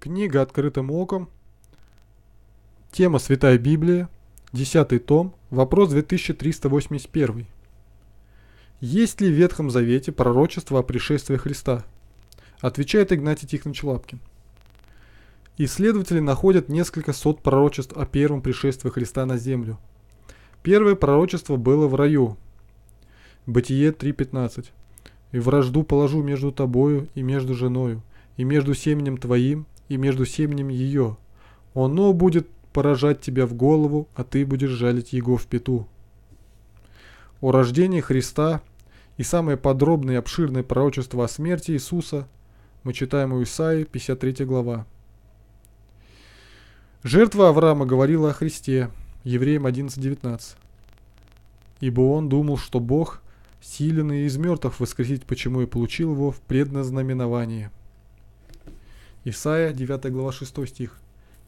Книга «Открытым оком». Тема «Святая Библия». десятый том. Вопрос 2381. Есть ли в Ветхом Завете пророчество о пришествии Христа? Отвечает Игнатий Тихонович Лапкин. Исследователи находят несколько сот пророчеств о первом пришествии Христа на землю. Первое пророчество было в раю. Бытие 3.15. «И вражду положу между тобою и между женою, и между семенем твоим, и между семенем ее. Оно будет поражать тебя в голову, а ты будешь жалить его в пету. О рождении Христа и самое подробное и обширное пророчество о смерти Иисуса мы читаем у Исаии, 53 глава. Жертва Авраама говорила о Христе, Евреям 11.19. Ибо он думал, что Бог силен из мертвых воскресить, почему и получил его в предназнаменование. Исаия 9 глава 6 стих.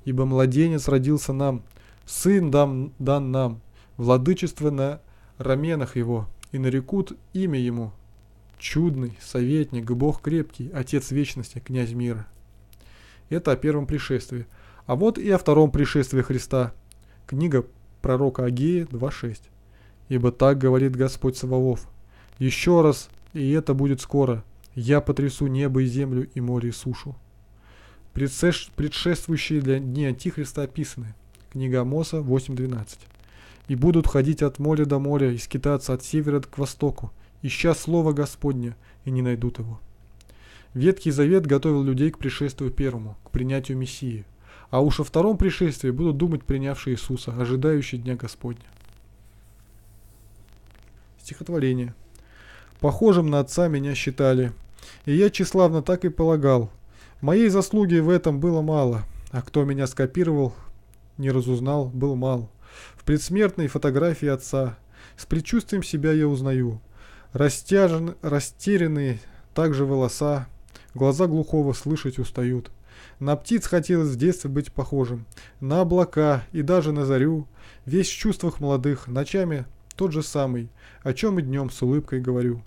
«Ибо младенец родился нам, сын дам, дан нам, владычество на раменах его, и нарекут имя ему. Чудный, советник, Бог крепкий, Отец вечности, князь мира». Это о первом пришествии. А вот и о втором пришествии Христа. Книга пророка Агея 2.6. «Ибо так говорит Господь Саваоф. Еще раз, и это будет скоро. Я потрясу небо и землю, и море и сушу» предшествующие для дни Антихриста описаны. Книга Амоса 8.12. «И будут ходить от моря до моря, и скитаться от севера к востоку, ища Слово Господня, и не найдут его». Ветхий Завет готовил людей к пришествию первому, к принятию Мессии. А уж о втором пришествии будут думать принявшие Иисуса, ожидающие Дня Господня. Стихотворение. «Похожим на отца меня считали, и я тщеславно так и полагал, Моей заслуги в этом было мало, а кто меня скопировал, не разузнал, был мал. В предсмертной фотографии отца. С предчувствием себя я узнаю. Растяжен, растерянные также волоса, глаза глухого слышать устают. На птиц хотелось в детстве быть похожим, на облака и даже на зарю, весь в чувствах молодых, ночами тот же самый, о чем и днем с улыбкой говорю.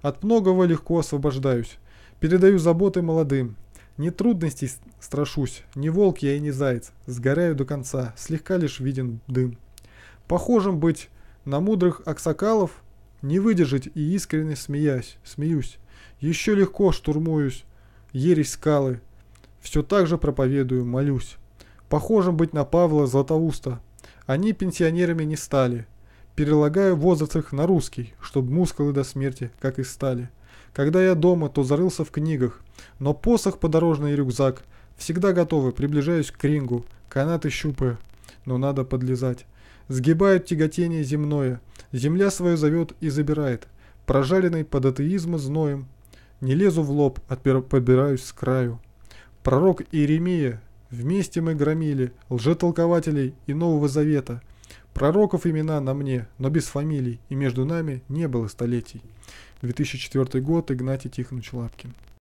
От многого легко освобождаюсь, передаю заботы молодым, ни трудностей страшусь, ни волк я и не заяц. Сгоряю до конца, слегка лишь виден дым. Похожим быть на мудрых аксакалов, не выдержать и искренне смеясь, смеюсь. Еще легко штурмуюсь, ересь скалы. Все так же проповедую, молюсь. Похожим быть на Павла Златоуста. Они пенсионерами не стали. Перелагаю возраст их на русский, чтоб мускулы до смерти, как и стали. Когда я дома, то зарылся в книгах, но посох, подорожный и рюкзак всегда готовы, приближаюсь к рингу, канаты щупы, но надо подлезать. Сгибают тяготение земное, земля свою зовет и забирает, прожаренный под атеизма зноем. Не лезу в лоб, отпер... подбираюсь с краю. Пророк Иеремия, вместе мы громили лжетолкователей и Нового Завета – Пророков имена на мне, но без фамилий, и между нами не было столетий. 2004 год, Игнатий Тихонович Лапкин.